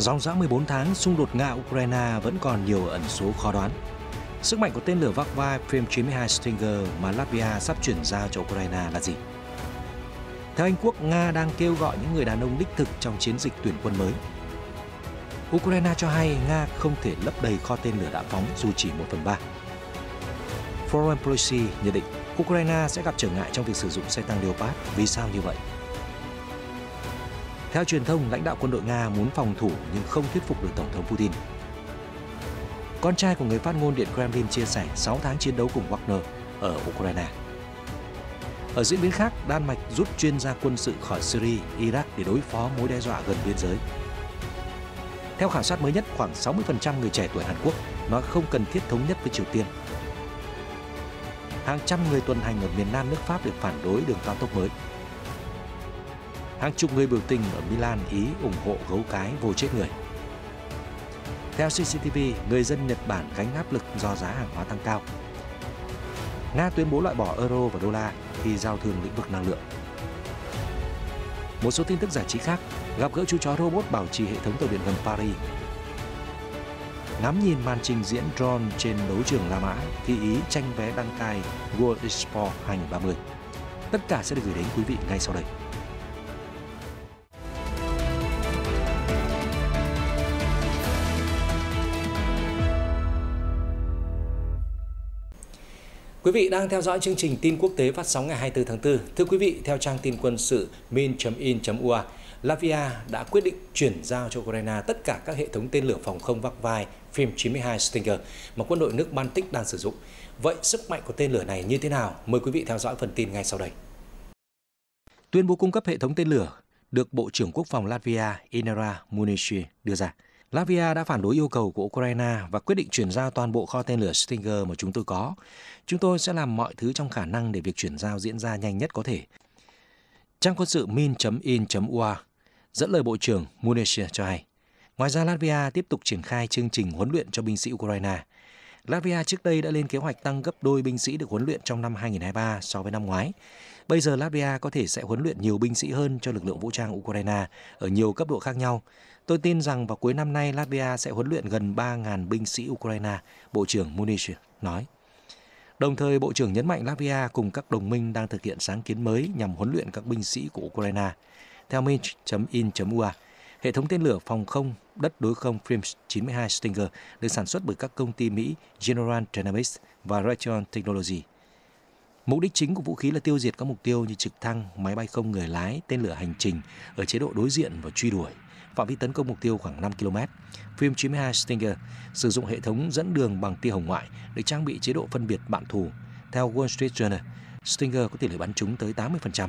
Dòng dã 14 tháng, xung đột Nga-Ukraine vẫn còn nhiều ẩn số khó đoán. Sức mạnh của tên lửa vác vai Prem-92 Stinger mà Latvia sắp chuyển giao cho Ukraine là gì? Theo Anh Quốc, Nga đang kêu gọi những người đàn ông đích thực trong chiến dịch tuyển quân mới. Ukraine cho hay Nga không thể lấp đầy kho tên lửa đã phóng dù chỉ 1 phần 3. Foreign Policy nhận định Ukraine sẽ gặp trở ngại trong việc sử dụng xe tăng Leopard. Vì sao như vậy? Theo truyền thông, lãnh đạo quân đội Nga muốn phòng thủ nhưng không thuyết phục được Tổng thống Putin. Con trai của người phát ngôn Điện Kremlin chia sẻ 6 tháng chiến đấu cùng Wagner ở Ukraine. Ở diễn biến khác, Đan Mạch rút chuyên gia quân sự khỏi Syria, Iraq để đối phó mối đe dọa gần biên giới. Theo khảo sát mới nhất, khoảng 60% người trẻ tuổi Hàn Quốc nói không cần thiết thống nhất với Triều Tiên. Hàng trăm người tuần hành ở miền Nam nước Pháp được phản đối đường cao tốc mới hàng chục người biểu tình ở Milan, Ý ủng hộ gấu cái vô chết người. Theo CCTV, người dân Nhật Bản gánh áp lực do giá hàng hóa tăng cao. Nga tuyên bố loại bỏ euro và đô la khi giao thương lĩnh vực năng lượng. Một số tin tức giải trí khác, gặp gỡ chú chó robot bảo trì hệ thống tàu điện ngầm Paris. Ngắm nhìn màn trình diễn drone trên đấu trường La Mã thi Ý tranh vé đăng cai World Expo 2030. Tất cả sẽ được gửi đến quý vị ngay sau đây. Quý vị đang theo dõi chương trình tin quốc tế phát sóng ngày 24 tháng 4. Thưa quý vị, theo trang tin quân sự min.in.ua, Latvia đã quyết định chuyển giao cho Ukraine tất cả các hệ thống tên lửa phòng không vác vai phim 92 Stinger mà quân đội nước Baltic đang sử dụng. Vậy sức mạnh của tên lửa này như thế nào? Mời quý vị theo dõi phần tin ngay sau đây. Tuyên bố cung cấp hệ thống tên lửa được Bộ trưởng Quốc phòng Latvia Inara Munishi đưa ra. Latvia đã phản đối yêu cầu của Ukraine và quyết định chuyển giao toàn bộ kho tên lửa Stinger mà chúng tôi có. Chúng tôi sẽ làm mọi thứ trong khả năng để việc chuyển giao diễn ra nhanh nhất có thể. Trang quân sự min.in.ua dẫn lời Bộ trưởng Munesia cho hay. Ngoài ra, Latvia tiếp tục triển khai chương trình huấn luyện cho binh sĩ Ukraine. Latvia trước đây đã lên kế hoạch tăng gấp đôi binh sĩ được huấn luyện trong năm 2023 so với năm ngoái. Bây giờ Latvia có thể sẽ huấn luyện nhiều binh sĩ hơn cho lực lượng vũ trang Ukraine ở nhiều cấp độ khác nhau, Tôi tin rằng vào cuối năm nay Latvia sẽ huấn luyện gần 3.000 binh sĩ Ukraine, Bộ trưởng Munich nói. Đồng thời, Bộ trưởng nhấn mạnh Latvia cùng các đồng minh đang thực hiện sáng kiến mới nhằm huấn luyện các binh sĩ của Ukraine. Theo Minch.in.ua, hệ thống tên lửa phòng không đất đối không Prims 92 Stinger được sản xuất bởi các công ty Mỹ General Dynamics và Raytheon Technology. Mục đích chính của vũ khí là tiêu diệt các mục tiêu như trực thăng, máy bay không người lái, tên lửa hành trình ở chế độ đối diện và truy đuổi – phạm vi tấn công mục tiêu khoảng 5 km. Phim 92 Stinger sử dụng hệ thống dẫn đường bằng tia hồng ngoại được trang bị chế độ phân biệt bạn thù. Theo Wall Street Journal, Stinger có tỷ lệ bắn trúng tới 80%.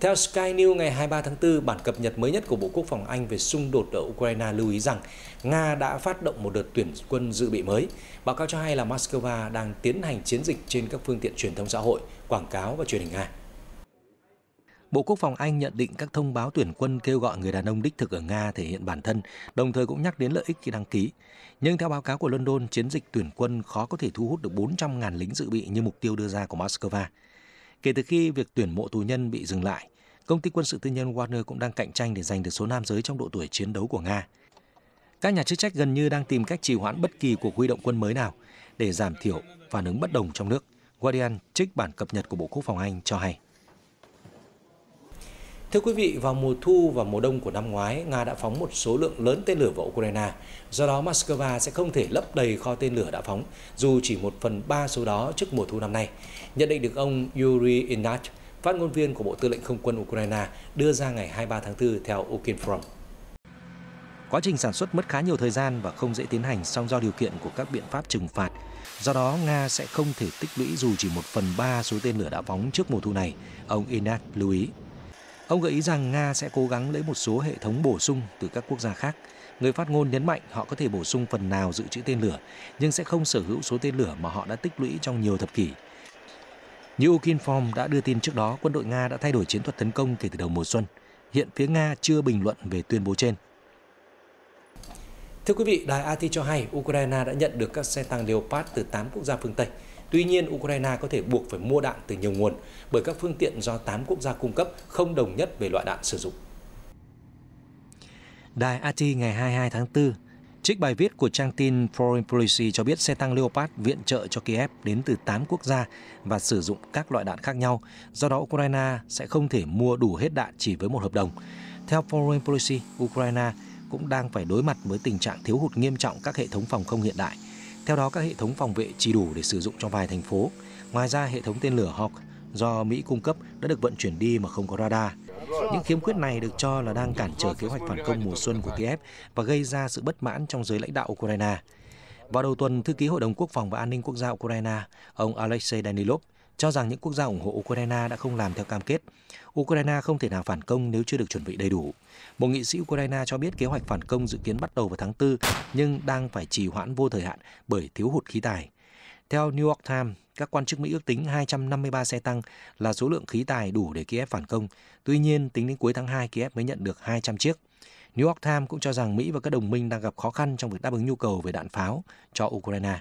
Theo Sky News ngày 23 tháng 4, bản cập nhật mới nhất của Bộ Quốc phòng Anh về xung đột ở Ukraine lưu ý rằng Nga đã phát động một đợt tuyển quân dự bị mới. Báo cáo cho hay là Moscow đang tiến hành chiến dịch trên các phương tiện truyền thông xã hội, quảng cáo và truyền hình Nga. Bộ Quốc phòng Anh nhận định các thông báo tuyển quân kêu gọi người đàn ông đích thực ở Nga thể hiện bản thân, đồng thời cũng nhắc đến lợi ích khi đăng ký. Nhưng theo báo cáo của London, chiến dịch tuyển quân khó có thể thu hút được 400.000 lính dự bị như mục tiêu đưa ra của Moscow. Kể từ khi việc tuyển mộ tù nhân bị dừng lại, công ty quân sự tư nhân Warner cũng đang cạnh tranh để giành được số nam giới trong độ tuổi chiến đấu của Nga. Các nhà chức trách gần như đang tìm cách trì hoãn bất kỳ cuộc huy động quân mới nào để giảm thiểu phản ứng bất đồng trong nước. Guardian trích bản cập nhật của Bộ Quốc phòng Anh cho hay. Thưa quý vị, vào mùa thu và mùa đông của năm ngoái, Nga đã phóng một số lượng lớn tên lửa vào Ukraine. Do đó, Moscow sẽ không thể lấp đầy kho tên lửa đã phóng, dù chỉ một phần ba số đó trước mùa thu năm nay. Nhận định được ông Yuri Inat, phát ngôn viên của Bộ Tư lệnh Không quân Ukraine, đưa ra ngày 23 tháng 4 theo Ukinform. Quá trình sản xuất mất khá nhiều thời gian và không dễ tiến hành song do điều kiện của các biện pháp trừng phạt. Do đó, Nga sẽ không thể tích lũy dù chỉ một phần ba số tên lửa đã phóng trước mùa thu này, ông Inat lưu ý. Ông gợi ý rằng Nga sẽ cố gắng lấy một số hệ thống bổ sung từ các quốc gia khác. Người phát ngôn nhấn mạnh họ có thể bổ sung phần nào dự trữ tên lửa, nhưng sẽ không sở hữu số tên lửa mà họ đã tích lũy trong nhiều thập kỷ. Như Ukinform đã đưa tin trước đó, quân đội Nga đã thay đổi chiến thuật tấn công kể từ đầu mùa xuân. Hiện phía Nga chưa bình luận về tuyên bố trên. Thưa quý vị, đài AT cho hay Ukraine đã nhận được các xe tăng Leopard từ 8 quốc gia phương Tây. Tuy nhiên, Ukraine có thể buộc phải mua đạn từ nhiều nguồn bởi các phương tiện do 8 quốc gia cung cấp không đồng nhất về loại đạn sử dụng. Đài AT ngày 22 tháng 4 trích bài viết của trang tin Foreign Policy cho biết xe tăng Leopard viện trợ cho Kiev đến từ 8 quốc gia và sử dụng các loại đạn khác nhau. Do đó, Ukraine sẽ không thể mua đủ hết đạn chỉ với một hợp đồng. Theo Foreign Policy, Ukraine cũng đang phải đối mặt với tình trạng thiếu hụt nghiêm trọng các hệ thống phòng không hiện đại – theo đó, các hệ thống phòng vệ chỉ đủ để sử dụng cho vài thành phố. Ngoài ra, hệ thống tên lửa Hawk do Mỹ cung cấp đã được vận chuyển đi mà không có radar. Những khiếm khuyết này được cho là đang cản trở kế hoạch phản công mùa xuân của Kiev và gây ra sự bất mãn trong giới lãnh đạo Ukraine. Vào đầu tuần, thư ký Hội đồng Quốc phòng và An ninh Quốc gia Ukraine, ông Alexei Danilov cho rằng những quốc gia ủng hộ Ukraine đã không làm theo cam kết. Ukraine không thể nào phản công nếu chưa được chuẩn bị đầy đủ. Một nghị sĩ Ukraine cho biết kế hoạch phản công dự kiến bắt đầu vào tháng 4 nhưng đang phải trì hoãn vô thời hạn bởi thiếu hụt khí tài. Theo New York Times, các quan chức Mỹ ước tính 253 xe tăng là số lượng khí tài đủ để Kiev phản công. Tuy nhiên, tính đến cuối tháng 2, Kiev mới nhận được 200 chiếc. New York Times cũng cho rằng Mỹ và các đồng minh đang gặp khó khăn trong việc đáp ứng nhu cầu về đạn pháo cho Ukraine.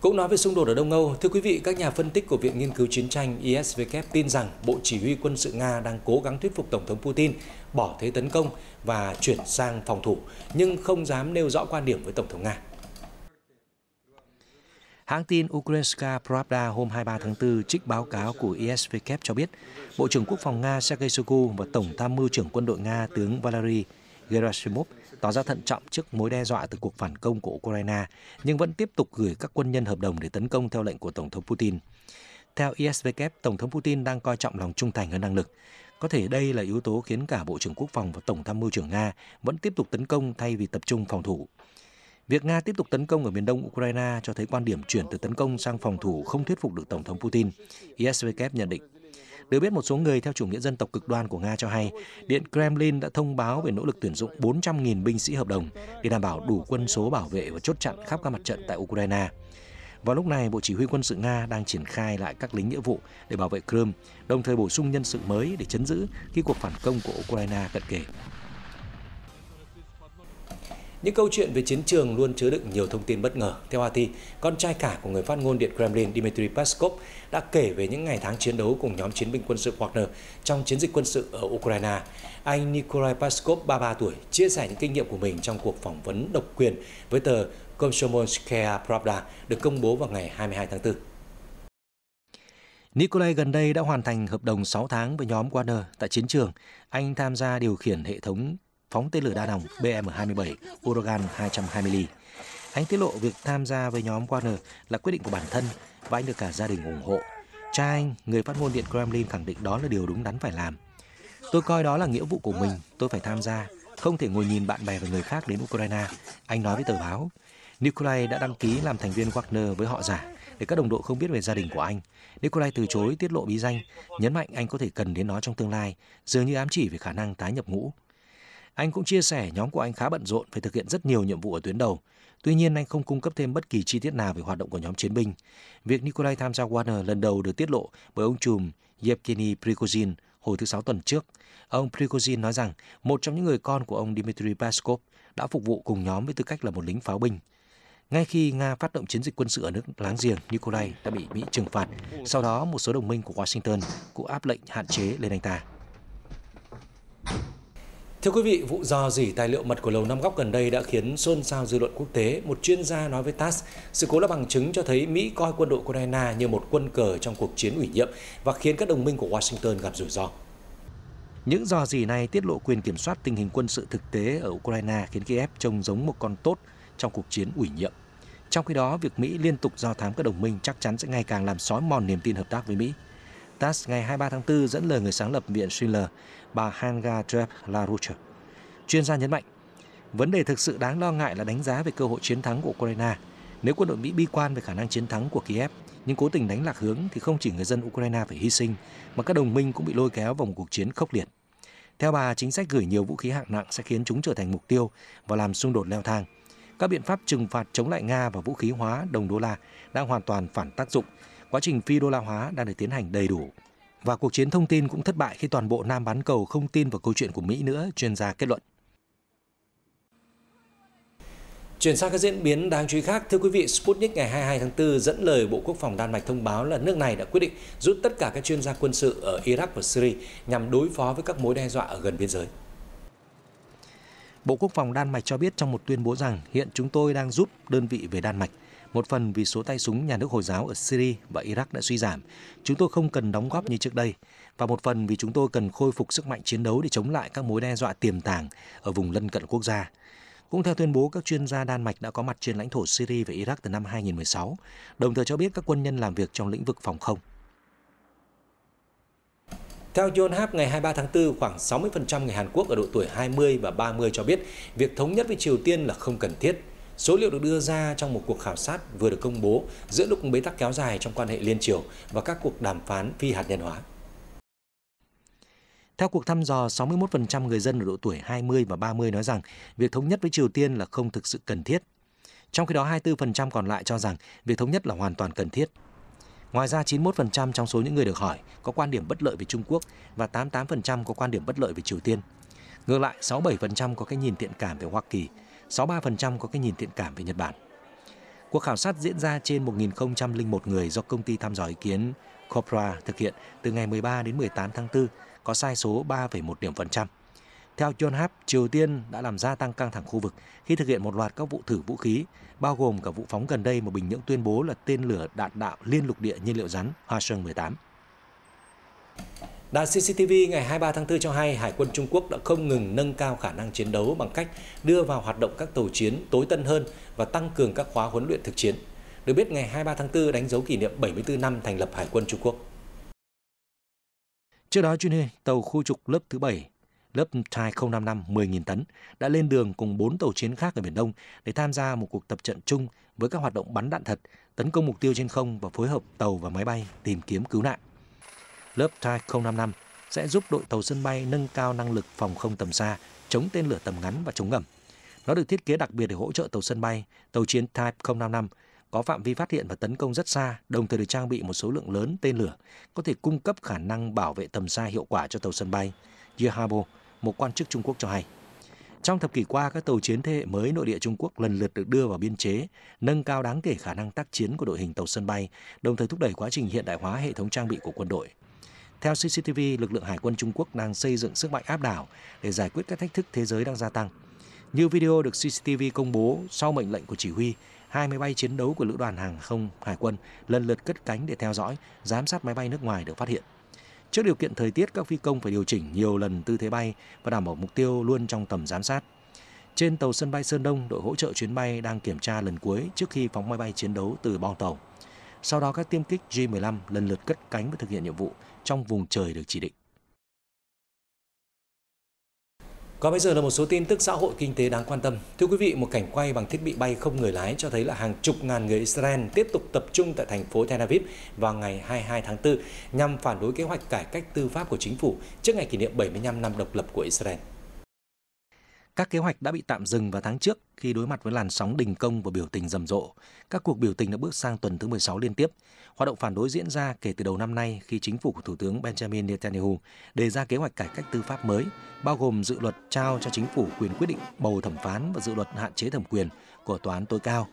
Cũng nói về xung đột ở Đông Âu, thưa quý vị, các nhà phân tích của Viện Nghiên cứu Chiến tranh ISW tin rằng Bộ Chỉ huy quân sự Nga đang cố gắng thuyết phục Tổng thống Putin bỏ thế tấn công và chuyển sang phòng thủ, nhưng không dám nêu rõ quan điểm với Tổng thống Nga. Hãng tin Ukrainska Pravda hôm 23 tháng 4 trích báo cáo của ISW cho biết Bộ trưởng Quốc phòng Nga Sergei Shoigu và Tổng tham mưu trưởng quân đội Nga tướng Valery Gerasimov tỏ ra thận trọng trước mối đe dọa từ cuộc phản công của Ukraine, nhưng vẫn tiếp tục gửi các quân nhân hợp đồng để tấn công theo lệnh của Tổng thống Putin. Theo ISW, Tổng thống Putin đang coi trọng lòng trung thành hơn năng lực. Có thể đây là yếu tố khiến cả Bộ trưởng Quốc phòng và Tổng tham mưu trưởng Nga vẫn tiếp tục tấn công thay vì tập trung phòng thủ. Việc Nga tiếp tục tấn công ở miền đông Ukraine cho thấy quan điểm chuyển từ tấn công sang phòng thủ không thuyết phục được Tổng thống Putin. ISW nhận định được biết một số người theo chủ nghĩa dân tộc cực đoan của Nga cho hay, Điện Kremlin đã thông báo về nỗ lực tuyển dụng 400.000 binh sĩ hợp đồng để đảm bảo đủ quân số bảo vệ và chốt chặn khắp các mặt trận tại Ukraine. Vào lúc này, Bộ Chỉ huy quân sự Nga đang triển khai lại các lính nghĩa vụ để bảo vệ Crimea, đồng thời bổ sung nhân sự mới để chấn giữ khi cuộc phản công của Ukraine cận kề. Những câu chuyện về chiến trường luôn chứa đựng nhiều thông tin bất ngờ. Theo Hati, con trai cả của người phát ngôn Điện Kremlin Dmitry Peskov đã kể về những ngày tháng chiến đấu cùng nhóm chiến binh quân sự Wagner trong chiến dịch quân sự ở Ukraine. Anh Nikolai Peskov, 33 tuổi, chia sẻ những kinh nghiệm của mình trong cuộc phỏng vấn độc quyền với tờ Komsomolskaya Pravda được công bố vào ngày 22 tháng 4. Nikolai gần đây đã hoàn thành hợp đồng 6 tháng với nhóm Wagner tại chiến trường. Anh tham gia điều khiển hệ thống phóng tên lửa đa nòng BM-27 Uragan 220 mm. Anh tiết lộ việc tham gia với nhóm Wagner là quyết định của bản thân và anh được cả gia đình ủng hộ. Cha anh, người phát ngôn Điện Kremlin khẳng định đó là điều đúng đắn phải làm. Tôi coi đó là nghĩa vụ của mình, tôi phải tham gia, không thể ngồi nhìn bạn bè và người khác đến Ukraine, anh nói với tờ báo. Nikolai đã đăng ký làm thành viên Wagner với họ giả để các đồng đội không biết về gia đình của anh. Nikolai từ chối tiết lộ bí danh, nhấn mạnh anh có thể cần đến nó trong tương lai, dường như ám chỉ về khả năng tái nhập ngũ. Anh cũng chia sẻ nhóm của anh khá bận rộn phải thực hiện rất nhiều nhiệm vụ ở tuyến đầu. Tuy nhiên anh không cung cấp thêm bất kỳ chi tiết nào về hoạt động của nhóm chiến binh. Việc Nikolai tham gia Warner lần đầu được tiết lộ bởi ông trùm Yevgeny Prigozhin hồi thứ sáu tuần trước. Ông Prigozhin nói rằng một trong những người con của ông Dmitry Peskov đã phục vụ cùng nhóm với tư cách là một lính pháo binh. Ngay khi Nga phát động chiến dịch quân sự ở nước láng giềng, Nikolai đã bị Mỹ trừng phạt. Sau đó, một số đồng minh của Washington cũng áp lệnh hạn chế lên anh ta. Thưa quý vị, vụ dò dỉ tài liệu mật của Lầu Năm Góc gần đây đã khiến xôn xao dư luận quốc tế. Một chuyên gia nói với TASS, sự cố là bằng chứng cho thấy Mỹ coi quân đội Ukraine như một quân cờ trong cuộc chiến ủy nhiệm và khiến các đồng minh của Washington gặp rủi ro. Những dò dỉ này tiết lộ quyền kiểm soát tình hình quân sự thực tế ở Ukraine khiến Kiev trông giống một con tốt trong cuộc chiến ủy nhiệm. Trong khi đó, việc Mỹ liên tục dò thám các đồng minh chắc chắn sẽ ngày càng làm xói mòn niềm tin hợp tác với Mỹ. TASS ngày 23 tháng 4 dẫn lời người sáng lập Viện Schiller bà Hanga Trep LaRouche. Chuyên gia nhấn mạnh, vấn đề thực sự đáng lo ngại là đánh giá về cơ hội chiến thắng của Ukraine. Nếu quân đội Mỹ bi quan về khả năng chiến thắng của Kiev, nhưng cố tình đánh lạc hướng thì không chỉ người dân Ukraine phải hy sinh, mà các đồng minh cũng bị lôi kéo vào một cuộc chiến khốc liệt. Theo bà, chính sách gửi nhiều vũ khí hạng nặng sẽ khiến chúng trở thành mục tiêu và làm xung đột leo thang. Các biện pháp trừng phạt chống lại Nga và vũ khí hóa đồng đô la đang hoàn toàn phản tác dụng. Quá trình phi đô la hóa đang được tiến hành đầy đủ và cuộc chiến thông tin cũng thất bại khi toàn bộ Nam bán cầu không tin vào câu chuyện của Mỹ nữa, chuyên gia kết luận. Chuyển sang các diễn biến đáng chú ý khác, thưa quý vị, Sputnik ngày 22 tháng 4 dẫn lời Bộ Quốc phòng Đan Mạch thông báo là nước này đã quyết định rút tất cả các chuyên gia quân sự ở Iraq và Syria nhằm đối phó với các mối đe dọa ở gần biên giới. Bộ Quốc phòng Đan Mạch cho biết trong một tuyên bố rằng hiện chúng tôi đang rút đơn vị về Đan Mạch – một phần vì số tay súng nhà nước Hồi giáo ở Syria và Iraq đã suy giảm. Chúng tôi không cần đóng góp như trước đây. Và một phần vì chúng tôi cần khôi phục sức mạnh chiến đấu để chống lại các mối đe dọa tiềm tàng ở vùng lân cận quốc gia. Cũng theo tuyên bố, các chuyên gia Đan Mạch đã có mặt trên lãnh thổ Syria và Iraq từ năm 2016, đồng thời cho biết các quân nhân làm việc trong lĩnh vực phòng không. Theo John Hap, ngày 23 tháng 4, khoảng 60% người Hàn Quốc ở độ tuổi 20 và 30 cho biết việc thống nhất với Triều Tiên là không cần thiết. Số liệu được đưa ra trong một cuộc khảo sát vừa được công bố giữa lúc bế tắc kéo dài trong quan hệ liên triều và các cuộc đàm phán phi hạt nhân hóa. Theo cuộc thăm dò, 61% người dân ở độ tuổi 20 và 30 nói rằng việc thống nhất với Triều Tiên là không thực sự cần thiết. Trong khi đó, 24% còn lại cho rằng việc thống nhất là hoàn toàn cần thiết. Ngoài ra, 91% trong số những người được hỏi có quan điểm bất lợi về Trung Quốc và 88% có quan điểm bất lợi về Triều Tiên. Ngược lại, 67% có cái nhìn thiện cảm về Hoa Kỳ 63% có cái nhìn thiện cảm về Nhật Bản. Cuộc khảo sát diễn ra trên 1.001 người do công ty thăm dò ý kiến Copra thực hiện từ ngày 13 đến 18 tháng 4 có sai số 3,1 điểm phần trăm. Theo John Hap, Triều Tiên đã làm gia tăng căng thẳng khu vực khi thực hiện một loạt các vụ thử vũ khí, bao gồm cả vụ phóng gần đây mà Bình Nhưỡng tuyên bố là tên lửa đạn đạo liên lục địa nhiên liệu rắn Hwasong-18. Đài CCTV ngày 23 tháng 4 cho hay Hải quân Trung Quốc đã không ngừng nâng cao khả năng chiến đấu bằng cách đưa vào hoạt động các tàu chiến tối tân hơn và tăng cường các khóa huấn luyện thực chiến. Được biết ngày 23 tháng 4 đánh dấu kỷ niệm 74 năm thành lập Hải quân Trung Quốc. Trước đó chuyên hình tàu khu trục lớp thứ 7 lớp Thai 055 10.000 tấn đã lên đường cùng 4 tàu chiến khác ở Biển Đông để tham gia một cuộc tập trận chung với các hoạt động bắn đạn thật, tấn công mục tiêu trên không và phối hợp tàu và máy bay tìm kiếm cứu nạn lớp Type 055 sẽ giúp đội tàu sân bay nâng cao năng lực phòng không tầm xa, chống tên lửa tầm ngắn và chống ngầm. Nó được thiết kế đặc biệt để hỗ trợ tàu sân bay, tàu chiến Type 055 có phạm vi phát hiện và tấn công rất xa, đồng thời được trang bị một số lượng lớn tên lửa, có thể cung cấp khả năng bảo vệ tầm xa hiệu quả cho tàu sân bay. Yehabo, một quan chức Trung Quốc cho hay. Trong thập kỷ qua, các tàu chiến thế hệ mới nội địa Trung Quốc lần lượt được đưa vào biên chế, nâng cao đáng kể khả năng tác chiến của đội hình tàu sân bay, đồng thời thúc đẩy quá trình hiện đại hóa hệ thống trang bị của quân đội. Theo CCTV, lực lượng Hải quân Trung Quốc đang xây dựng sức mạnh áp đảo để giải quyết các thách thức thế giới đang gia tăng. Như video được CCTV công bố sau mệnh lệnh của chỉ huy, hai máy bay chiến đấu của lữ đoàn hàng không hải quân lần lượt cất cánh để theo dõi, giám sát máy bay nước ngoài được phát hiện. Trước điều kiện thời tiết, các phi công phải điều chỉnh nhiều lần tư thế bay và đảm bảo mục tiêu luôn trong tầm giám sát. Trên tàu sân bay Sơn Đông, đội hỗ trợ chuyến bay đang kiểm tra lần cuối trước khi phóng máy bay chiến đấu từ bong tàu. Sau đó các tiêm kích J-15 lần lượt cất cánh và thực hiện nhiệm vụ trong vùng trời được chỉ định. Còn bây giờ là một số tin tức xã hội kinh tế đáng quan tâm. Thưa quý vị, một cảnh quay bằng thiết bị bay không người lái cho thấy là hàng chục ngàn người Israel tiếp tục tập trung tại thành phố Tel Aviv vào ngày 22 tháng 4 nhằm phản đối kế hoạch cải cách tư pháp của chính phủ trước ngày kỷ niệm 75 năm độc lập của Israel. Các kế hoạch đã bị tạm dừng vào tháng trước khi đối mặt với làn sóng đình công và biểu tình rầm rộ. Các cuộc biểu tình đã bước sang tuần thứ 16 liên tiếp. Hoạt động phản đối diễn ra kể từ đầu năm nay khi chính phủ của Thủ tướng Benjamin Netanyahu đề ra kế hoạch cải cách tư pháp mới, bao gồm dự luật trao cho chính phủ quyền quyết định bầu thẩm phán và dự luật hạn chế thẩm quyền của tòa án tối cao.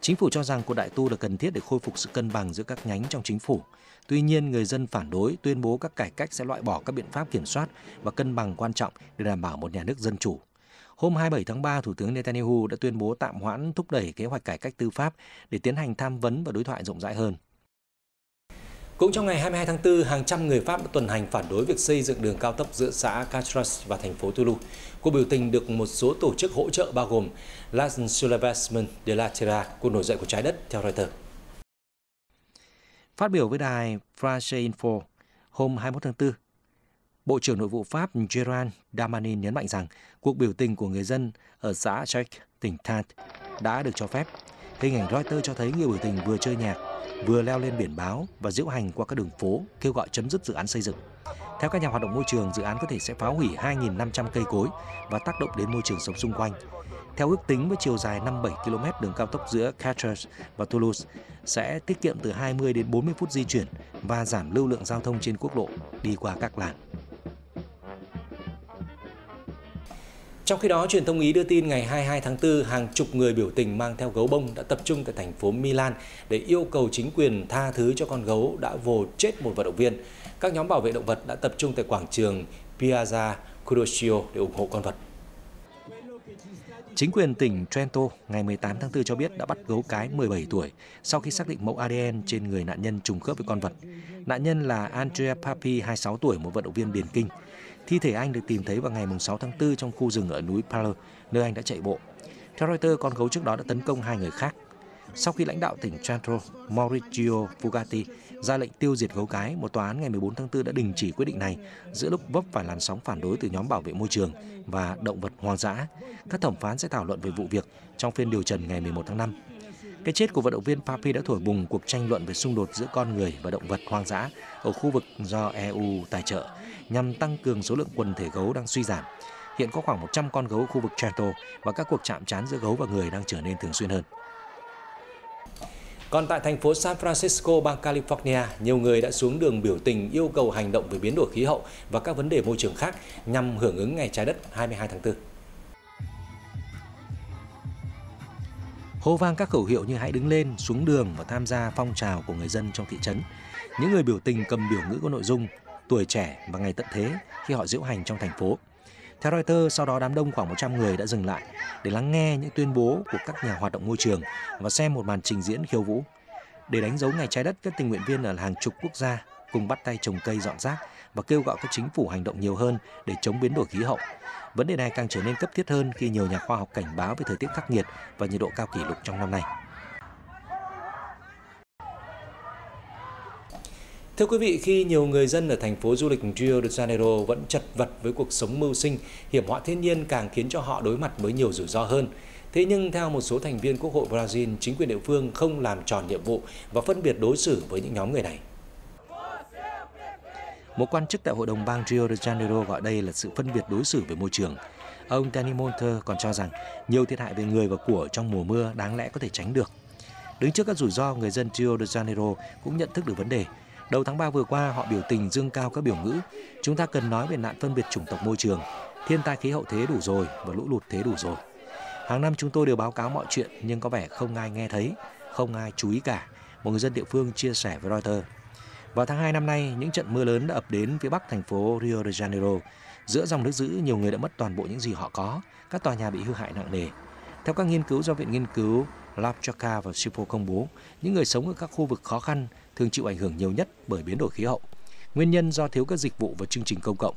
Chính phủ cho rằng cuộc đại tu là cần thiết để khôi phục sự cân bằng giữa các nhánh trong chính phủ. Tuy nhiên, người dân phản đối tuyên bố các cải cách sẽ loại bỏ các biện pháp kiểm soát và cân bằng quan trọng để đảm bảo một nhà nước dân chủ Hôm 27 tháng 3, Thủ tướng Netanyahu đã tuyên bố tạm hoãn thúc đẩy kế hoạch cải cách tư pháp để tiến hành tham vấn và đối thoại rộng rãi hơn. Cũng trong ngày 22 tháng 4, hàng trăm người Pháp đã tuần hành phản đối việc xây dựng đường cao tốc giữa xã Castres và thành phố Toulouse. Cuộc biểu tình được một số tổ chức hỗ trợ bao gồm Las Soulevation de la Terra, cuộc nổi dậy của trái đất, theo Reuters. Phát biểu với đài France Info hôm 21 tháng 4, Bộ trưởng Nội vụ Pháp Gerard Damanin nhấn mạnh rằng cuộc biểu tình của người dân ở xã Chek, tỉnh Tat đã được cho phép. Hình ảnh Reuters cho thấy người biểu tình vừa chơi nhạc, vừa leo lên biển báo và diễu hành qua các đường phố kêu gọi chấm dứt dự án xây dựng. Theo các nhà hoạt động môi trường, dự án có thể sẽ phá hủy 2.500 cây cối và tác động đến môi trường sống xung quanh. Theo ước tính với chiều dài 57 km đường cao tốc giữa Carthage và Toulouse sẽ tiết kiệm từ 20 đến 40 phút di chuyển và giảm lưu lượng giao thông trên quốc lộ đi qua các làng. Trong khi đó, truyền thông Ý đưa tin ngày 22 tháng 4, hàng chục người biểu tình mang theo gấu bông đã tập trung tại thành phố Milan để yêu cầu chính quyền tha thứ cho con gấu đã vồ chết một vận động viên. Các nhóm bảo vệ động vật đã tập trung tại quảng trường Piazza Cudiccio để ủng hộ con vật. Chính quyền tỉnh Trento ngày 18 tháng 4 cho biết đã bắt gấu cái 17 tuổi sau khi xác định mẫu ADN trên người nạn nhân trùng khớp với con vật. Nạn nhân là Andrea Papi, 26 tuổi, một vận động viên điền kinh. Thi thể anh được tìm thấy vào ngày 6 tháng 4 trong khu rừng ở núi Paler, nơi anh đã chạy bộ. Theo Reuters, con gấu trước đó đã tấn công hai người khác. Sau khi lãnh đạo tỉnh Centro Mauricio Fugati ra lệnh tiêu diệt gấu cái, một tòa án ngày 14 tháng 4 đã đình chỉ quyết định này giữa lúc vấp phải làn sóng phản đối từ nhóm bảo vệ môi trường và động vật hoang dã. Các thẩm phán sẽ thảo luận về vụ việc trong phiên điều trần ngày 11 tháng 5. Cái chết của vận động viên Papi đã thổi bùng cuộc tranh luận về xung đột giữa con người và động vật hoang dã ở khu vực do EU tài trợ nhằm tăng cường số lượng quần thể gấu đang suy giảm. Hiện có khoảng 100 con gấu khu vực Trento và các cuộc chạm trán giữa gấu và người đang trở nên thường xuyên hơn. Còn tại thành phố San Francisco, bang California, nhiều người đã xuống đường biểu tình yêu cầu hành động về biến đổi khí hậu và các vấn đề môi trường khác nhằm hưởng ứng ngày trái đất 22 tháng 4. Hô vang các khẩu hiệu như hãy đứng lên, xuống đường và tham gia phong trào của người dân trong thị trấn. Những người biểu tình cầm biểu ngữ có nội dung tuổi trẻ và ngày tận thế khi họ diễu hành trong thành phố. Theo Reuters, sau đó đám đông khoảng 100 người đã dừng lại để lắng nghe những tuyên bố của các nhà hoạt động môi trường và xem một màn trình diễn khiêu vũ. Để đánh dấu ngày trái đất, các tình nguyện viên ở hàng chục quốc gia cùng bắt tay trồng cây dọn rác và kêu gọi các chính phủ hành động nhiều hơn để chống biến đổi khí hậu. Vấn đề này càng trở nên cấp thiết hơn khi nhiều nhà khoa học cảnh báo về thời tiết khắc nghiệt và nhiệt độ cao kỷ lục trong năm nay. Thưa quý vị, khi nhiều người dân ở thành phố du lịch Rio de Janeiro vẫn chật vật với cuộc sống mưu sinh, hiểm họa thiên nhiên càng khiến cho họ đối mặt với nhiều rủi ro hơn. Thế nhưng theo một số thành viên Quốc hội Brazil, chính quyền địa phương không làm tròn nhiệm vụ và phân biệt đối xử với những nhóm người này. Một quan chức tại Hội đồng bang Rio de Janeiro gọi đây là sự phân biệt đối xử về môi trường. Ông Danny Monter còn cho rằng nhiều thiệt hại về người và của trong mùa mưa đáng lẽ có thể tránh được. Đứng trước các rủi ro, người dân Rio de Janeiro cũng nhận thức được vấn đề Đầu tháng 3 vừa qua, họ biểu tình dương cao các biểu ngữ. Chúng ta cần nói về nạn phân biệt chủng tộc môi trường. Thiên tai khí hậu thế đủ rồi và lũ lụt thế đủ rồi. Hàng năm chúng tôi đều báo cáo mọi chuyện nhưng có vẻ không ai nghe thấy, không ai chú ý cả. Một người dân địa phương chia sẻ với Reuters. Vào tháng 2 năm nay, những trận mưa lớn đã ập đến phía bắc thành phố Rio de Janeiro. Giữa dòng nước dữ, nhiều người đã mất toàn bộ những gì họ có. Các tòa nhà bị hư hại nặng nề. Theo các nghiên cứu do Viện Nghiên cứu Lapchaka và Sipo công bố, những người sống ở các khu vực khó khăn thường chịu ảnh hưởng nhiều nhất bởi biến đổi khí hậu, nguyên nhân do thiếu các dịch vụ và chương trình công cộng.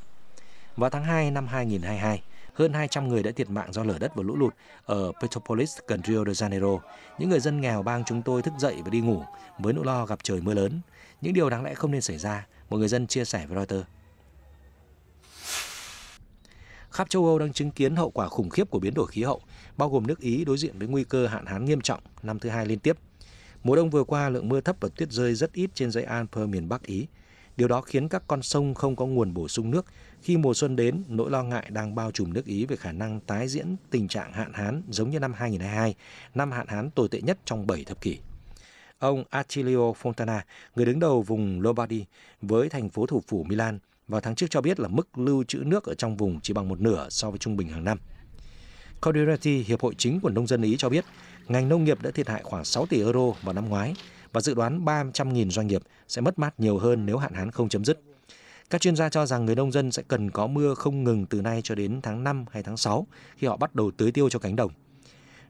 Vào tháng 2 năm 2022, hơn 200 người đã thiệt mạng do lở đất và lũ lụt ở Petropolis gần Rio de Janeiro. Những người dân nghèo bang chúng tôi thức dậy và đi ngủ với nỗi lo gặp trời mưa lớn. Những điều đáng lẽ không nên xảy ra, một người dân chia sẻ với Reuters. Khắp châu Âu đang chứng kiến hậu quả khủng khiếp của biến đổi khí hậu, bao gồm nước Ý đối diện với nguy cơ hạn hán nghiêm trọng năm thứ hai liên tiếp – Mùa đông vừa qua, lượng mưa thấp và tuyết rơi rất ít trên dãy Alper miền Bắc Ý. Điều đó khiến các con sông không có nguồn bổ sung nước. Khi mùa xuân đến, nỗi lo ngại đang bao trùm nước Ý về khả năng tái diễn tình trạng hạn hán giống như năm 2022, năm hạn hán tồi tệ nhất trong 7 thập kỷ. Ông Attilio Fontana, người đứng đầu vùng Lombardy với thành phố thủ phủ Milan, vào tháng trước cho biết là mức lưu trữ nước ở trong vùng chỉ bằng một nửa so với trung bình hàng năm. Cordurati, Hiệp hội chính của nông dân Ý cho biết, ngành nông nghiệp đã thiệt hại khoảng 6 tỷ euro vào năm ngoái và dự đoán 300.000 doanh nghiệp sẽ mất mát nhiều hơn nếu hạn hán không chấm dứt. Các chuyên gia cho rằng người nông dân sẽ cần có mưa không ngừng từ nay cho đến tháng 5 hay tháng 6 khi họ bắt đầu tưới tiêu cho cánh đồng.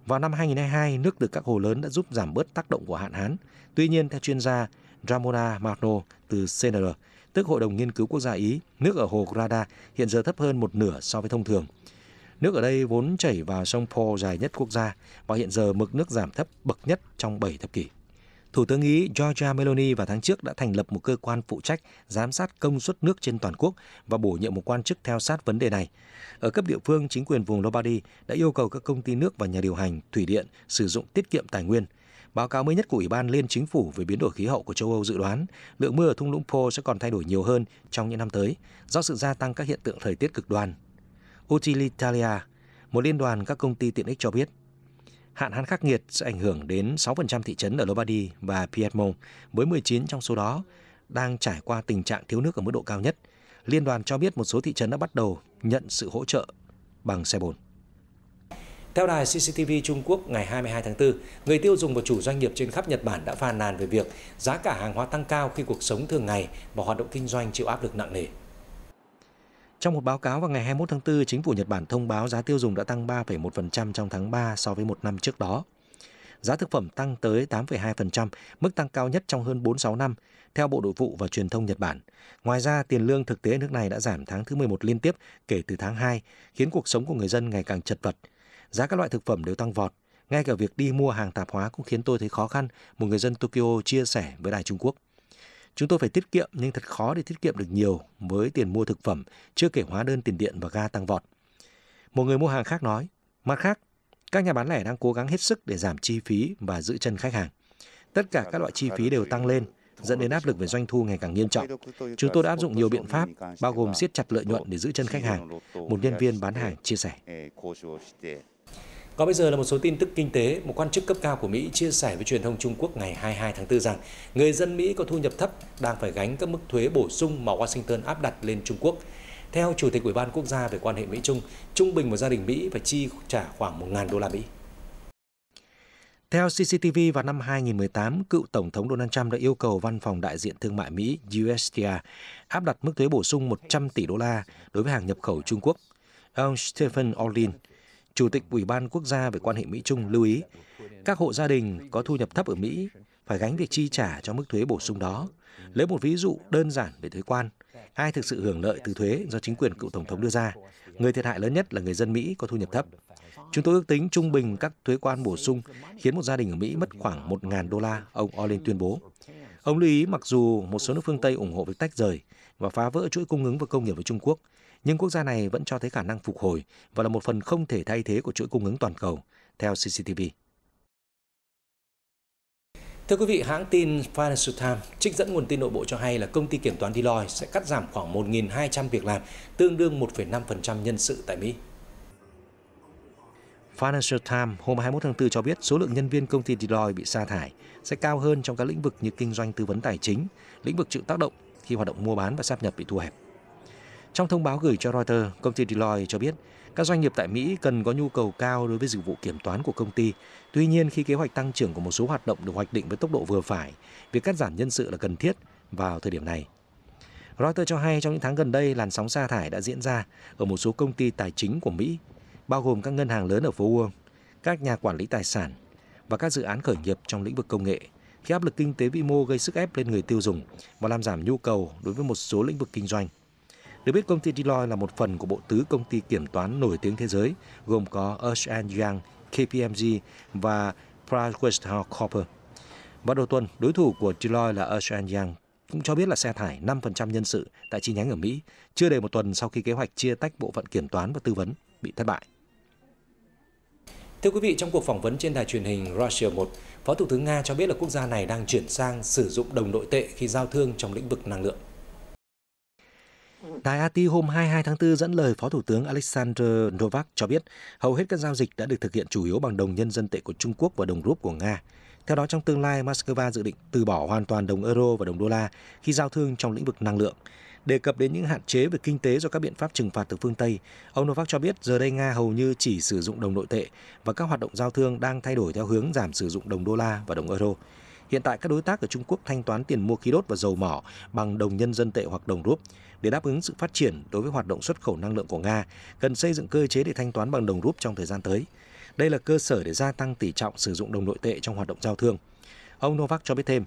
Vào năm 2022, nước từ các hồ lớn đã giúp giảm bớt tác động của hạn hán. Tuy nhiên, theo chuyên gia Ramona Magno từ CNR, tức Hội đồng Nghiên cứu Quốc gia Ý, nước ở hồ Grada hiện giờ thấp hơn một nửa so với thông thường – Nước ở đây vốn chảy vào sông Po dài nhất quốc gia và hiện giờ mực nước giảm thấp bậc nhất trong 7 thập kỷ. Thủ tướng Ý Giorgia Meloni vào tháng trước đã thành lập một cơ quan phụ trách giám sát công suất nước trên toàn quốc và bổ nhiệm một quan chức theo sát vấn đề này. Ở cấp địa phương, chính quyền vùng Lombardy đã yêu cầu các công ty nước và nhà điều hành thủy điện sử dụng tiết kiệm tài nguyên. Báo cáo mới nhất của Ủy ban Liên Chính phủ về biến đổi khí hậu của châu Âu dự đoán lượng mưa ở thung lũng Po sẽ còn thay đổi nhiều hơn trong những năm tới do sự gia tăng các hiện tượng thời tiết cực đoan Utilitalia, một liên đoàn các công ty tiện ích cho biết. Hạn hán khắc nghiệt sẽ ảnh hưởng đến 6% thị trấn ở Lombardy và Piedmont, với 19 trong số đó đang trải qua tình trạng thiếu nước ở mức độ cao nhất. Liên đoàn cho biết một số thị trấn đã bắt đầu nhận sự hỗ trợ bằng xe bồn. Theo đài CCTV Trung Quốc ngày 22 tháng 4, người tiêu dùng và chủ doanh nghiệp trên khắp Nhật Bản đã phàn nàn về việc giá cả hàng hóa tăng cao khi cuộc sống thường ngày và hoạt động kinh doanh chịu áp lực nặng nề. Trong một báo cáo vào ngày 21 tháng 4, chính phủ Nhật Bản thông báo giá tiêu dùng đã tăng 3,1% trong tháng 3 so với một năm trước đó. Giá thực phẩm tăng tới 8,2%, mức tăng cao nhất trong hơn 46 năm, theo Bộ Nội vụ và Truyền thông Nhật Bản. Ngoài ra, tiền lương thực tế nước này đã giảm tháng thứ 11 liên tiếp kể từ tháng 2, khiến cuộc sống của người dân ngày càng chật vật. Giá các loại thực phẩm đều tăng vọt, ngay cả việc đi mua hàng tạp hóa cũng khiến tôi thấy khó khăn, một người dân Tokyo chia sẻ với Đài Trung Quốc. Chúng tôi phải tiết kiệm nhưng thật khó để tiết kiệm được nhiều với tiền mua thực phẩm, chưa kể hóa đơn tiền điện và ga tăng vọt. Một người mua hàng khác nói, mặt khác, các nhà bán lẻ đang cố gắng hết sức để giảm chi phí và giữ chân khách hàng. Tất cả các loại chi phí đều tăng lên, dẫn đến áp lực về doanh thu ngày càng nghiêm trọng. Chúng tôi đã áp dụng nhiều biện pháp, bao gồm siết chặt lợi nhuận để giữ chân khách hàng, một nhân viên bán hàng chia sẻ. Còn bây giờ là một số tin tức kinh tế. Một quan chức cấp cao của Mỹ chia sẻ với truyền thông Trung Quốc ngày 22 tháng 4 rằng người dân Mỹ có thu nhập thấp đang phải gánh các mức thuế bổ sung mà Washington áp đặt lên Trung Quốc. Theo Chủ tịch Ủy ban Quốc gia về quan hệ Mỹ-Trung, trung bình một gia đình Mỹ phải chi trả khoảng 1.000 đô la Mỹ. Theo CCTV, vào năm 2018, cựu Tổng thống Donald Trump đã yêu cầu Văn phòng Đại diện Thương mại Mỹ USTR áp đặt mức thuế bổ sung 100 tỷ đô la đối với hàng nhập khẩu Trung Quốc. Ông Stephen Orlin, Chủ tịch Ủy ban Quốc gia về quan hệ Mỹ-Trung lưu ý, các hộ gia đình có thu nhập thấp ở Mỹ phải gánh việc chi trả cho mức thuế bổ sung đó. Lấy một ví dụ đơn giản về thuế quan, ai thực sự hưởng lợi từ thuế do chính quyền cựu tổng thống đưa ra? Người thiệt hại lớn nhất là người dân Mỹ có thu nhập thấp. Chúng tôi ước tính trung bình các thuế quan bổ sung khiến một gia đình ở Mỹ mất khoảng 1.000 đô la, ông Orlin tuyên bố. Ông lưu ý mặc dù một số nước phương Tây ủng hộ việc tách rời và phá vỡ chuỗi cung ứng và công nghiệp với Trung Quốc, nhưng quốc gia này vẫn cho thấy khả năng phục hồi và là một phần không thể thay thế của chuỗi cung ứng toàn cầu, theo CCTV. Thưa quý vị, hãng tin Financial Times trích dẫn nguồn tin nội bộ cho hay là công ty kiểm toán Deloitte sẽ cắt giảm khoảng 1.200 việc làm, tương đương 1,5% nhân sự tại Mỹ. Financial Times hôm 21 tháng 4 cho biết số lượng nhân viên công ty Deloitte bị sa thải sẽ cao hơn trong các lĩnh vực như kinh doanh tư vấn tài chính, lĩnh vực chịu tác động khi hoạt động mua bán và sáp nhập bị thu hẹp. Trong thông báo gửi cho Reuters, công ty Deloitte cho biết các doanh nghiệp tại Mỹ cần có nhu cầu cao đối với dịch vụ kiểm toán của công ty. Tuy nhiên, khi kế hoạch tăng trưởng của một số hoạt động được hoạch định với tốc độ vừa phải, việc cắt giảm nhân sự là cần thiết vào thời điểm này. Reuters cho hay trong những tháng gần đây, làn sóng sa thải đã diễn ra ở một số công ty tài chính của Mỹ, bao gồm các ngân hàng lớn ở phố Wall, các nhà quản lý tài sản và các dự án khởi nghiệp trong lĩnh vực công nghệ khi áp lực kinh tế vĩ mô gây sức ép lên người tiêu dùng và làm giảm nhu cầu đối với một số lĩnh vực kinh doanh. Được biết công ty Deloitte là một phần của bộ tứ công ty kiểm toán nổi tiếng thế giới gồm có Ernst Young, KPMG và PricewaterhouseCoopers. Vào đầu tuần, đối thủ của Deloitte là Ernst Young cũng cho biết là sa thải 5% nhân sự tại chi nhánh ở Mỹ, chưa đầy một tuần sau khi kế hoạch chia tách bộ phận kiểm toán và tư vấn bị thất bại. Thưa quý vị, trong cuộc phỏng vấn trên đài truyền hình Russia 1, Phó Thủ tướng Nga cho biết là quốc gia này đang chuyển sang sử dụng đồng nội tệ khi giao thương trong lĩnh vực năng lượng. Đài RT hôm 22 tháng 4 dẫn lời Phó Thủ tướng Alexander Novak cho biết hầu hết các giao dịch đã được thực hiện chủ yếu bằng đồng nhân dân tệ của Trung Quốc và đồng rúp của Nga. Theo đó, trong tương lai, Moscow dự định từ bỏ hoàn toàn đồng euro và đồng đô la khi giao thương trong lĩnh vực năng lượng. Đề cập đến những hạn chế về kinh tế do các biện pháp trừng phạt từ phương Tây, ông Novak cho biết giờ đây Nga hầu như chỉ sử dụng đồng nội tệ và các hoạt động giao thương đang thay đổi theo hướng giảm sử dụng đồng đô la và đồng euro. Hiện tại các đối tác ở Trung Quốc thanh toán tiền mua khí đốt và dầu mỏ bằng đồng nhân dân tệ hoặc đồng rúp. Để đáp ứng sự phát triển đối với hoạt động xuất khẩu năng lượng của Nga, cần xây dựng cơ chế để thanh toán bằng đồng rúp trong thời gian tới. Đây là cơ sở để gia tăng tỷ trọng sử dụng đồng nội tệ trong hoạt động giao thương. Ông Novak cho biết thêm,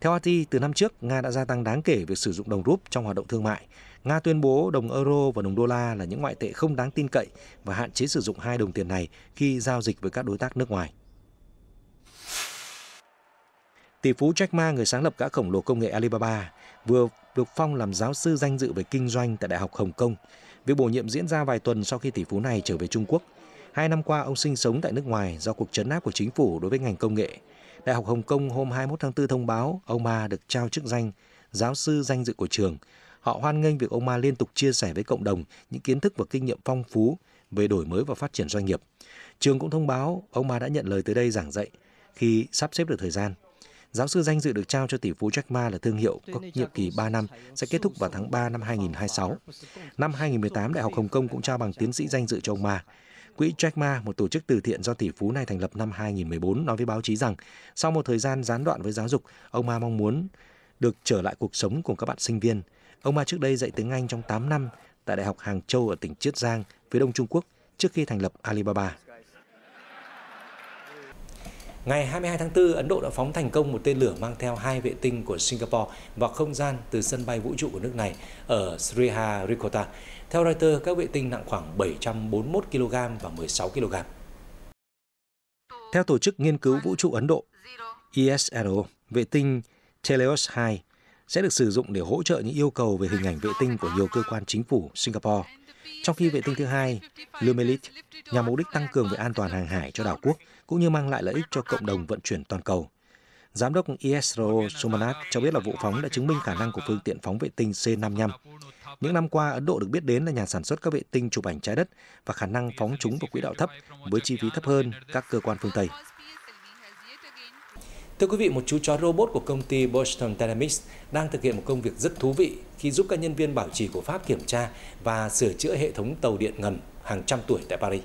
theo AT, từ năm trước, Nga đã gia tăng đáng kể việc sử dụng đồng rúp trong hoạt động thương mại. Nga tuyên bố đồng euro và đồng đô la là những ngoại tệ không đáng tin cậy và hạn chế sử dụng hai đồng tiền này khi giao dịch với các đối tác nước ngoài. Tỷ phú Jack Ma, người sáng lập gã khổng lồ công nghệ Alibaba, vừa được phong làm giáo sư danh dự về kinh doanh tại Đại học Hồng Kông. Việc bổ nhiệm diễn ra vài tuần sau khi tỷ phú này trở về Trung Quốc. Hai năm qua, ông sinh sống tại nước ngoài do cuộc chấn áp của chính phủ đối với ngành công nghệ. Đại học Hồng Kông hôm 21 tháng 4 thông báo ông Ma được trao chức danh giáo sư danh dự của trường. Họ hoan nghênh việc ông Ma liên tục chia sẻ với cộng đồng những kiến thức và kinh nghiệm phong phú về đổi mới và phát triển doanh nghiệp. Trường cũng thông báo ông Ma đã nhận lời tới đây giảng dạy khi sắp xếp được thời gian. Giáo sư danh dự được trao cho tỷ phú Jack Ma là thương hiệu có nhiệm kỳ 3 năm sẽ kết thúc vào tháng 3 năm 2026. Năm 2018, Đại học Hồng Kông cũng trao bằng tiến sĩ danh dự cho ông Ma. Quỹ Jack Ma, một tổ chức từ thiện do tỷ phú này thành lập năm 2014, nói với báo chí rằng sau một thời gian gián đoạn với giáo dục, ông Ma mong muốn được trở lại cuộc sống cùng các bạn sinh viên. Ông Ma trước đây dạy tiếng Anh trong 8 năm tại Đại học Hàng Châu ở tỉnh Chiết Giang, phía đông Trung Quốc, trước khi thành lập Alibaba. Ngày 22 tháng 4, Ấn Độ đã phóng thành công một tên lửa mang theo hai vệ tinh của Singapore vào không gian từ sân bay vũ trụ của nước này ở Sriharikota. Theo Reuters, các vệ tinh nặng khoảng 741 kg và 16 kg. Theo Tổ chức Nghiên cứu Vũ trụ Ấn Độ, ISRO, vệ tinh Teleos 2 sẽ được sử dụng để hỗ trợ những yêu cầu về hình ảnh vệ tinh của nhiều cơ quan chính phủ Singapore. Trong khi vệ tinh thứ hai, Lumelit, nhằm mục đích tăng cường về an toàn hàng hải cho đảo quốc cũng như mang lại lợi ích cho cộng đồng vận chuyển toàn cầu. Giám đốc ISRO Somanath cho biết là vụ phóng đã chứng minh khả năng của phương tiện phóng vệ tinh C-55. Những năm qua, Ấn Độ được biết đến là nhà sản xuất các vệ tinh chụp ảnh trái đất và khả năng phóng chúng vào quỹ đạo thấp với chi phí thấp hơn các cơ quan phương Tây. Thưa quý vị, một chú chó robot của công ty Boston Dynamics đang thực hiện một công việc rất thú vị khi giúp các nhân viên bảo trì của Pháp kiểm tra và sửa chữa hệ thống tàu điện ngầm hàng trăm tuổi tại Paris.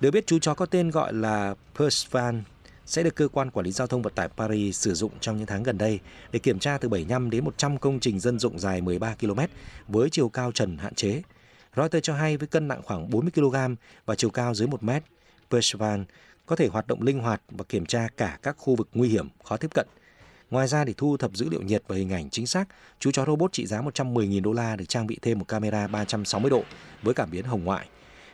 Được biết chú chó có tên gọi là Persvan sẽ được cơ quan quản lý giao thông vận tải Paris sử dụng trong những tháng gần đây để kiểm tra từ 75 đến 100 công trình dân dụng dài 13 km với chiều cao trần hạn chế. Reuters cho hay với cân nặng khoảng 40 kg và chiều cao dưới 1 mét, Persvan có thể hoạt động linh hoạt và kiểm tra cả các khu vực nguy hiểm, khó tiếp cận. Ngoài ra để thu thập dữ liệu nhiệt và hình ảnh chính xác, chú chó robot trị giá 110.000 đô la được trang bị thêm một camera 360 độ với cảm biến hồng ngoại.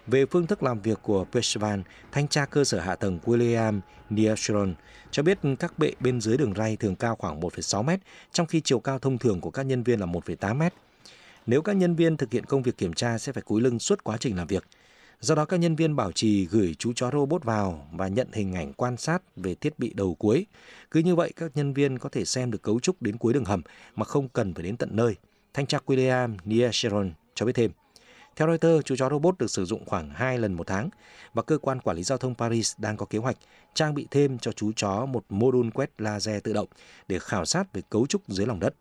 Về phương thức làm việc của Peshvan, thanh tra cơ sở hạ tầng William Neashron cho biết các bệ bên dưới đường ray thường cao khoảng 1,6 mét, trong khi chiều cao thông thường của các nhân viên là 1,8 mét. Nếu các nhân viên thực hiện công việc kiểm tra sẽ phải cúi lưng suốt quá trình làm việc. Do đó các nhân viên bảo trì gửi chú chó robot vào và nhận hình ảnh quan sát về thiết bị đầu cuối. Cứ như vậy các nhân viên có thể xem được cấu trúc đến cuối đường hầm mà không cần phải đến tận nơi. Thanh tra William Niasheron cho biết thêm. Theo Reuters, chú chó robot được sử dụng khoảng 2 lần một tháng và cơ quan quản lý giao thông Paris đang có kế hoạch trang bị thêm cho chú chó một mô đun quét laser tự động để khảo sát về cấu trúc dưới lòng đất.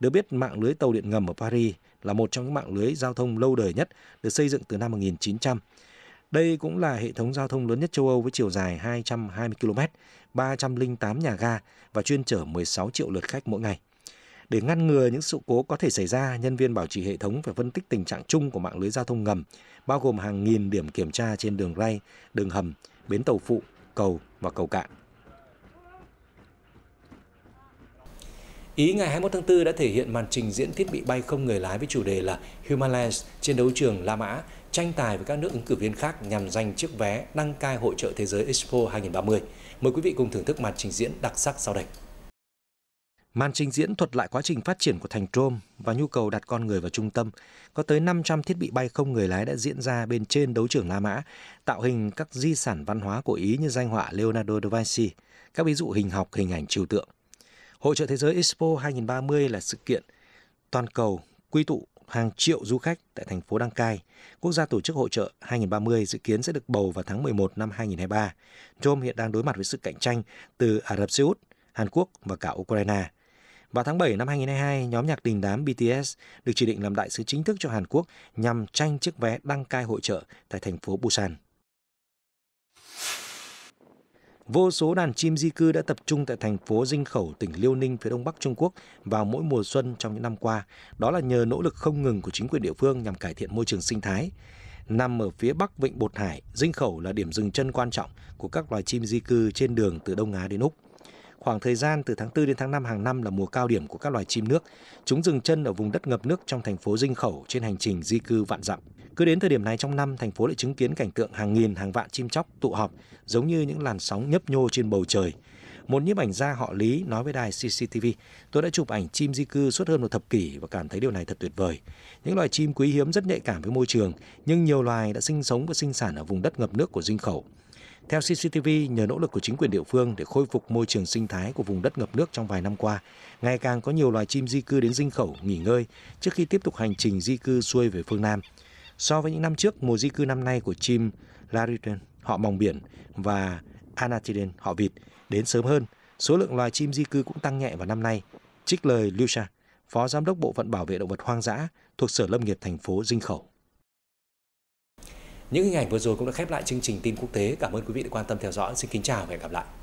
Được biết, mạng lưới tàu điện ngầm ở Paris là một trong những mạng lưới giao thông lâu đời nhất được xây dựng từ năm 1900. Đây cũng là hệ thống giao thông lớn nhất châu Âu với chiều dài 220 km, 308 nhà ga và chuyên chở 16 triệu lượt khách mỗi ngày. Để ngăn ngừa những sự cố có thể xảy ra, nhân viên bảo trì hệ thống phải phân tích tình trạng chung của mạng lưới giao thông ngầm, bao gồm hàng nghìn điểm kiểm tra trên đường ray, đường hầm, bến tàu phụ, cầu và cầu cạn. Ý ngày 21 tháng 4 đã thể hiện màn trình diễn thiết bị bay không người lái với chủ đề là Humanlines trên đấu trường La Mã, tranh tài với các nước ứng cử viên khác nhằm giành chiếc vé đăng cai hội trợ thế giới Expo 2030. Mời quý vị cùng thưởng thức màn trình diễn đặc sắc sau đây. Màn trình diễn thuật lại quá trình phát triển của thành Rome và nhu cầu đặt con người vào trung tâm. Có tới 500 thiết bị bay không người lái đã diễn ra bên trên đấu trường La Mã, tạo hình các di sản văn hóa của Ý như danh họa Leonardo da Vinci, các ví dụ hình học, hình ảnh trừu tượng. Hội trợ Thế giới Expo 2030 là sự kiện toàn cầu quy tụ hàng triệu du khách tại thành phố Đăng Cai. Quốc gia tổ chức hội trợ 2030 dự kiến sẽ được bầu vào tháng 11 năm 2023. Rome hiện đang đối mặt với sự cạnh tranh từ Ả Rập Xê Út, Hàn Quốc và cả Ukraine. Vào tháng 7 năm 2022, nhóm nhạc đình đám BTS được chỉ định làm đại sứ chính thức cho Hàn Quốc nhằm tranh chiếc vé đăng cai hội trợ tại thành phố Busan. Vô số đàn chim di cư đã tập trung tại thành phố Dinh Khẩu, tỉnh Liêu Ninh, phía đông bắc Trung Quốc vào mỗi mùa xuân trong những năm qua. Đó là nhờ nỗ lực không ngừng của chính quyền địa phương nhằm cải thiện môi trường sinh thái. Nằm ở phía bắc vịnh Bột Hải, Dinh Khẩu là điểm dừng chân quan trọng của các loài chim di cư trên đường từ Đông Á đến Úc. Khoảng thời gian từ tháng 4 đến tháng 5 hàng năm là mùa cao điểm của các loài chim nước. Chúng dừng chân ở vùng đất ngập nước trong thành phố Dinh Khẩu trên hành trình di cư vạn dặm. Cứ đến thời điểm này trong năm, thành phố lại chứng kiến cảnh tượng hàng nghìn hàng vạn chim chóc tụ họp giống như những làn sóng nhấp nhô trên bầu trời. Một nhiếp ảnh gia họ Lý nói với đài CCTV, tôi đã chụp ảnh chim di cư suốt hơn một thập kỷ và cảm thấy điều này thật tuyệt vời. Những loài chim quý hiếm rất nhạy cảm với môi trường, nhưng nhiều loài đã sinh sống và sinh sản ở vùng đất ngập nước của Dinh Khẩu. Theo CCTV, nhờ nỗ lực của chính quyền địa phương để khôi phục môi trường sinh thái của vùng đất ngập nước trong vài năm qua, ngày càng có nhiều loài chim di cư đến dinh khẩu nghỉ ngơi trước khi tiếp tục hành trình di cư xuôi về phương Nam. So với những năm trước, mùa di cư năm nay của chim Lariten, họ mòng biển và Anatiden, họ vịt đến sớm hơn. Số lượng loài chim di cư cũng tăng nhẹ vào năm nay. Trích lời Lucia, Phó Giám đốc Bộ phận Bảo vệ Động vật Hoang dã thuộc Sở Lâm nghiệp thành phố Dinh Khẩu. Những hình ảnh vừa rồi cũng đã khép lại chương trình tin quốc tế. Cảm ơn quý vị đã quan tâm theo dõi. Xin kính chào và hẹn gặp lại.